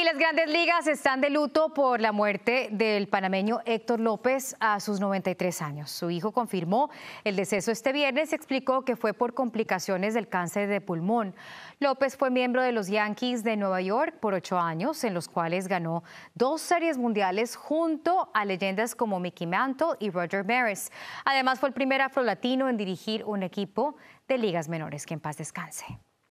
Y las grandes ligas están de luto por la muerte del panameño Héctor López a sus 93 años. Su hijo confirmó el deceso este viernes y explicó que fue por complicaciones del cáncer de pulmón. López fue miembro de los Yankees de Nueva York por ocho años, en los cuales ganó dos series mundiales junto a leyendas como Mickey Mantle y Roger Maris. Además, fue el primer afrolatino en dirigir un equipo de ligas menores. Que en paz descanse.